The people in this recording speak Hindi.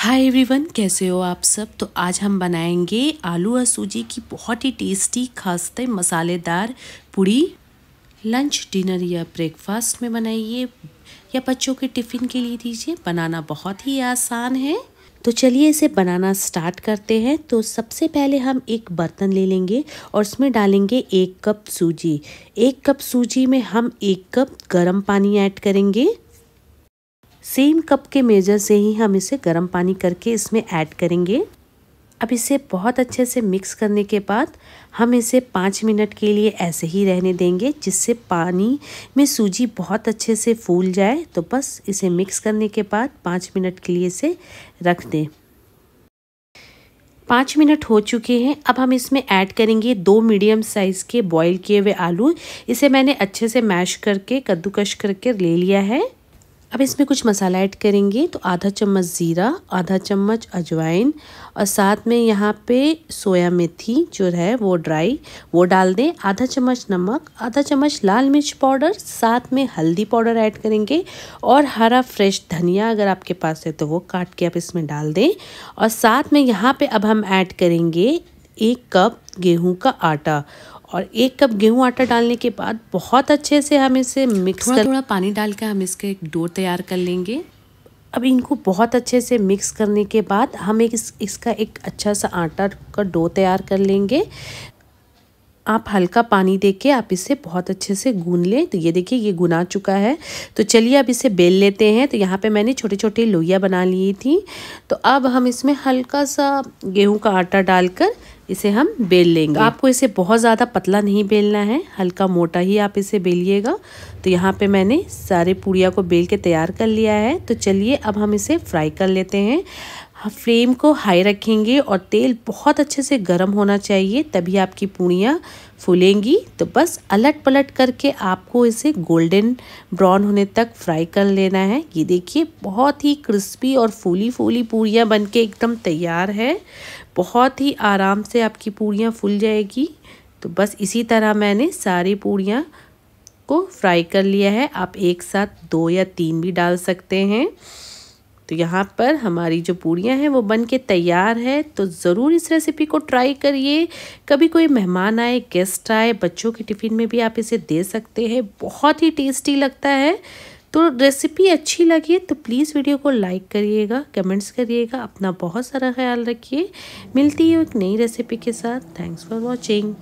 हाय एवरीवन कैसे हो आप सब तो आज हम बनाएंगे आलू और सूजी की बहुत ही टेस्टी खासते मसालेदार पूड़ी लंच डिनर या ब्रेकफास्ट में बनाइए या बच्चों के टिफ़िन के लिए दीजिए बनाना बहुत ही आसान है तो चलिए इसे बनाना स्टार्ट करते हैं तो सबसे पहले हम एक बर्तन ले लेंगे और उसमें डालेंगे एक कप सूजी एक कप सूजी में हम एक कप गर्म पानी ऐड करेंगे सेम कप के मेजर से ही हम इसे गर्म पानी करके इसमें ऐड करेंगे अब इसे बहुत अच्छे से मिक्स करने के बाद हम इसे पाँच मिनट के लिए ऐसे ही रहने देंगे जिससे पानी में सूजी बहुत अच्छे से फूल जाए तो बस इसे मिक्स करने के बाद पाँच मिनट के लिए इसे रख दें पाँच मिनट हो चुके हैं अब हम इसमें ऐड करेंगे दो मीडियम साइज़ के बॉईल किए हुए आलू इसे मैंने अच्छे से मैश करके कद्दूकश करके ले लिया है अब इसमें कुछ मसाला ऐड करेंगे तो आधा चम्मच ज़ीरा आधा चम्मच अजवाइन और साथ में यहाँ पे सोया मेथी जो है वो ड्राई वो डाल दें आधा चम्मच नमक आधा चम्मच लाल मिर्च पाउडर साथ में हल्दी पाउडर ऐड करेंगे और हरा फ्रेश धनिया अगर आपके पास है तो वो काट के आप इसमें डाल दें और साथ में यहाँ पर अब हम ऐड करेंगे एक कप गेहूं का आटा और एक कप गेहूं आटा डालने के बाद बहुत अच्छे से हम इसे मिक्स थोड़ा कर थोड़ा पानी डाल कर हम इसके एक डो तैयार कर लेंगे अब इनको बहुत अच्छे से मिक्स करने के बाद हम एक इस, इसका एक अच्छा सा आटा का डो तैयार कर लेंगे आप हल्का पानी दे के आप इसे बहुत अच्छे से गून लें तो ये देखिए ये गुना चुका है तो चलिए अब इसे बेल लेते हैं तो यहाँ पे मैंने छोटे छोटे लोहिया बना ली थी तो अब हम इसमें हल्का सा गेहूं का आटा डालकर इसे हम बेल लेंगे तो आपको इसे बहुत ज़्यादा पतला नहीं बेलना है हल्का मोटा ही आप इसे बेलिएगा तो यहाँ पे मैंने सारे पूड़िया को बेल के तैयार कर लिया है तो चलिए अब हम इसे फ्राई कर लेते हैं हाँ, फ्लेम को हाई रखेंगे और तेल बहुत अच्छे से गर्म होना चाहिए तभी आपकी पूड़ियाँ फूलेंगी तो बस अलट पलट करके आपको इसे गोल्डन ब्राउन होने तक फ्राई कर लेना है ये देखिए बहुत ही क्रिस्पी और फूली फूली पूड़ियाँ बनके एकदम तैयार है बहुत ही आराम से आपकी पूड़ियाँ फूल जाएगी तो बस इसी तरह मैंने सारी पूड़ियाँ को फ्राई कर लिया है आप एक साथ दो या तीन भी डाल सकते हैं तो यहाँ पर हमारी जो पूड़ियाँ हैं वो बन के तैयार है तो ज़रूर इस रेसिपी को ट्राई करिए कभी कोई मेहमान आए गेस्ट आए बच्चों के टिफ़िन में भी आप इसे दे सकते हैं बहुत ही टेस्टी लगता है तो रेसिपी अच्छी लगी तो प्लीज़ वीडियो को लाइक करिएगा कमेंट्स करिएगा अपना बहुत सारा ख्याल रखिए मिलती है एक नई रेसिपी के साथ थैंक्स फॉर वॉचिंग